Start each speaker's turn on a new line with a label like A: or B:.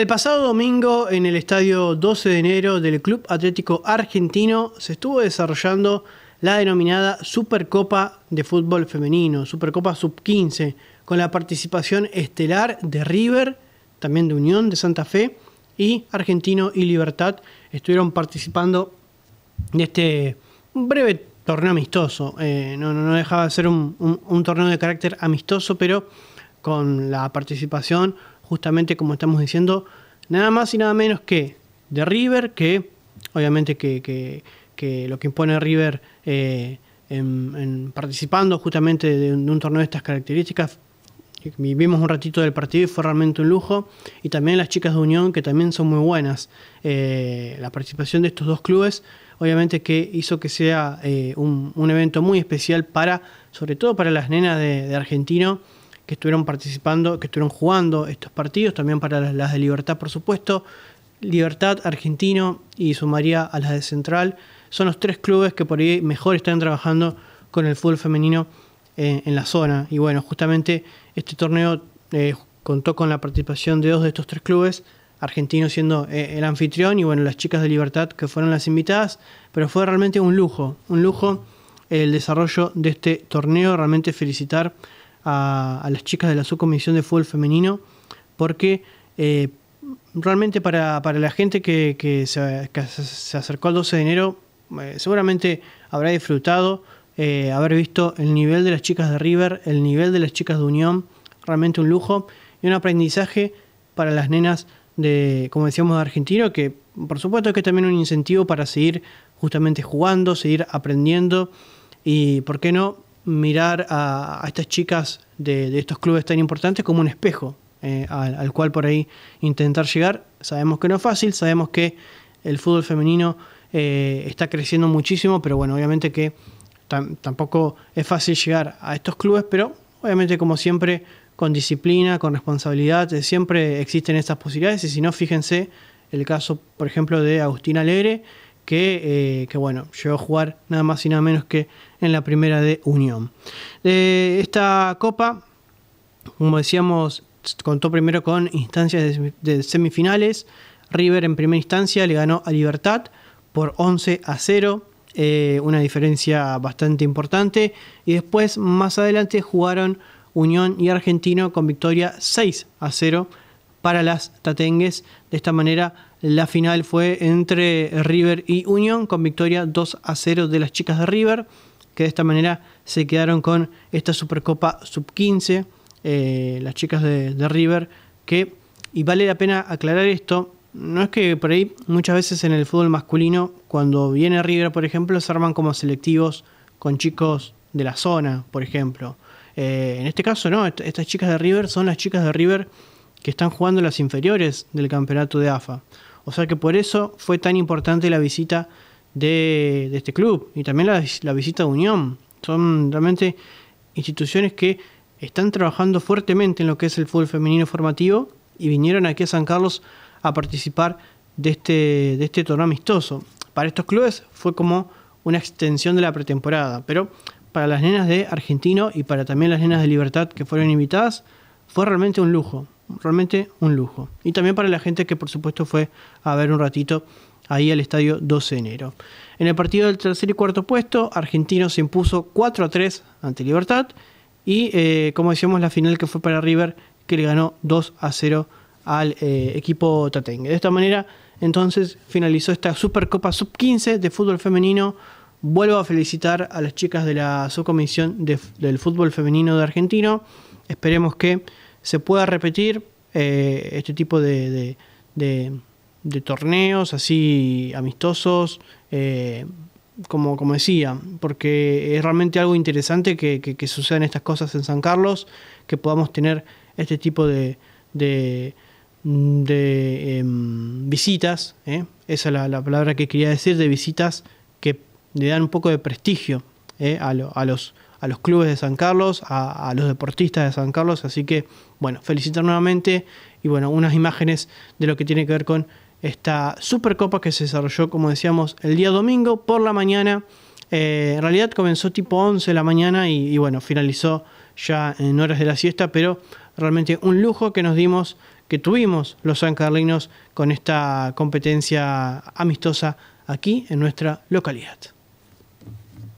A: El pasado domingo en el estadio 12 de enero del Club Atlético Argentino se estuvo desarrollando la denominada Supercopa de Fútbol Femenino, Supercopa Sub-15, con la participación estelar de River, también de Unión de Santa Fe, y Argentino y Libertad estuvieron participando de este breve torneo amistoso. Eh, no, dejaba de ser un, un torneo de carácter amistoso, pero con la participación, justamente como estamos diciendo, nada más y nada menos que de River, que obviamente que, lo que impone River eh, en, participando justamente de un, torneo de estas características vivimos un ratito del partido y fue realmente un lujo. Y también las chicas de Unión, que también son muy buenas. Eh, la participación de estos dos clubes, obviamente que hizo que sea eh, un, evento muy especial para, sobre todo para las nenas de, de Argentino, que estuvieron participando, que estuvieron jugando estos partidos, también para las de Libertad, por supuesto. Libertad, Argentino y sumaría a las de Central. Son los tres clubes que por ahí mejor están trabajando con el fútbol femenino eh, en la zona. Y bueno, justamente este torneo eh, contó con la participación de dos de estos tres clubes, Argentino siendo eh, el anfitrión y bueno, las chicas de Libertad que fueron las invitadas, pero fue realmente un lujo, un lujo el desarrollo de este torneo, realmente felicitar a, las chicas de la subcomisión de fútbol femenino, porque eh, realmente para, la gente que, se, se, acercó al 12 de enero, eh, seguramente habrá disfrutado eh, haber visto el nivel de las chicas de River, el nivel de las chicas de Unión, realmente un lujo y un aprendizaje para las nenas de, como decíamos, de Argentino, que por supuesto que es también un incentivo para seguir justamente jugando, seguir aprendiendo y, ¿por qué no?, mirar a, estas chicas de, estos clubes tan importantes como un espejo eh, al, cual por ahí intentar llegar. Sabemos que no es fácil, sabemos que el fútbol femenino eh, está creciendo muchísimo, pero bueno, obviamente que tampoco es fácil llegar a estos clubes, pero obviamente como siempre con disciplina, con responsabilidad, eh, siempre existen estas posibilidades y si no, fíjense el caso, por ejemplo, de Agustín Alegre, eh, que, bueno, llegó a jugar nada más y nada menos que en la primera de Unión. esta copa, como decíamos, contó primero con instancias de, semifinales. River en primera instancia le ganó a Libertad por 11 a 0, eh, una diferencia bastante importante. Y después, más adelante, jugaron Unión y Argentino con victoria 6 a 0 para las tatengues. De esta manera, la final fue entre River y Unión con victoria 2 a 0 de las chicas de River, que de esta manera se quedaron con esta Supercopa Sub-15, eh, las chicas de, River, que, y vale la pena aclarar esto, no es que por ahí muchas veces en el fútbol masculino, cuando viene River, por ejemplo, se arman como selectivos con chicos de la zona, por ejemplo. Eh, en este caso, no, estas chicas de River son las chicas de River que están jugando las inferiores del campeonato de AFA. O sea que por eso fue tan importante la visita de, este club y también la, visita de Unión. Son realmente instituciones que están trabajando fuertemente en lo que es el fútbol femenino formativo y vinieron aquí a San Carlos a participar de este, de este torneo amistoso. Para estos clubes fue como una extensión de la pretemporada, pero para las nenas de Argentino y para también las nenas de Libertad que fueron invitadas fue realmente un lujo realmente un lujo. Y también para la gente que por supuesto fue a ver un ratito ahí al estadio 12 de enero. En el partido del tercer y cuarto puesto, Argentino se impuso 4 a 3 ante Libertad y eh, como decíamos la final que fue para River que le ganó 2 a 0 al eh, equipo Tatengue. De esta manera entonces finalizó esta Supercopa Sub 15 de fútbol femenino. Vuelvo a felicitar a las chicas de la subcomisión del fútbol femenino de Argentino. Esperemos que se pueda repetir eh, este tipo de, de, torneos así amistosos, eh, como, como decía, porque es realmente algo interesante que, que, sucedan estas cosas en San Carlos, que podamos tener este tipo de, de, em, visitas, ¿eh? esa es la, la, palabra que quería decir, de visitas que le dan un poco de prestigio a, a los a los clubes de San Carlos, a, los deportistas de San Carlos. Así que, bueno, felicitar nuevamente y bueno, unas imágenes de lo que tiene que ver con esta Supercopa que se desarrolló, como decíamos, el día domingo por la mañana. Eh, en realidad comenzó tipo 11 de la mañana y, y, bueno, finalizó ya en horas de la siesta, pero realmente un lujo que nos dimos, que tuvimos los San Carlinos con esta competencia amistosa aquí en nuestra localidad.